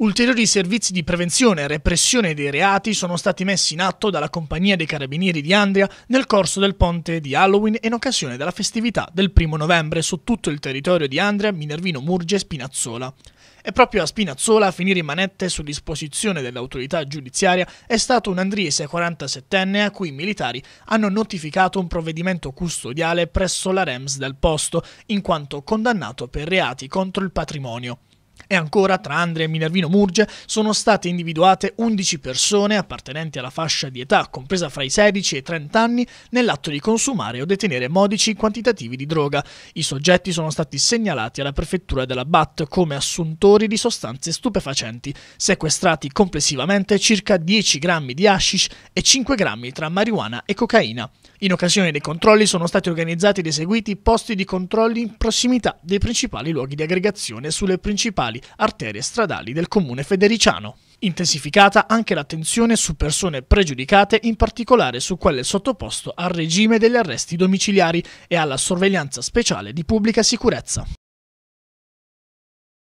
Ulteriori servizi di prevenzione e repressione dei reati sono stati messi in atto dalla Compagnia dei Carabinieri di Andria nel corso del ponte di Halloween in occasione della festività del primo novembre su tutto il territorio di Andria, Minervino, Murge e Spinazzola. E proprio a Spinazzola a finire in manette su disposizione dell'autorità giudiziaria è stato un andriese 47enne a cui i militari hanno notificato un provvedimento custodiale presso la REMS del posto, in quanto condannato per reati contro il patrimonio. E ancora, tra Andrea e Minervino Murge, sono state individuate 11 persone appartenenti alla fascia di età compresa fra i 16 e i 30 anni nell'atto di consumare o detenere modici quantitativi di droga. I soggetti sono stati segnalati alla prefettura della BAT come assuntori di sostanze stupefacenti, sequestrati complessivamente circa 10 grammi di hashish e 5 grammi tra marijuana e cocaina. In occasione dei controlli sono stati organizzati ed eseguiti posti di controlli in prossimità dei principali luoghi di aggregazione sulle principali principali arterie stradali del comune federiciano. Intensificata anche l'attenzione su persone pregiudicate, in particolare su quelle sottoposte al regime degli arresti domiciliari e alla sorveglianza speciale di pubblica sicurezza.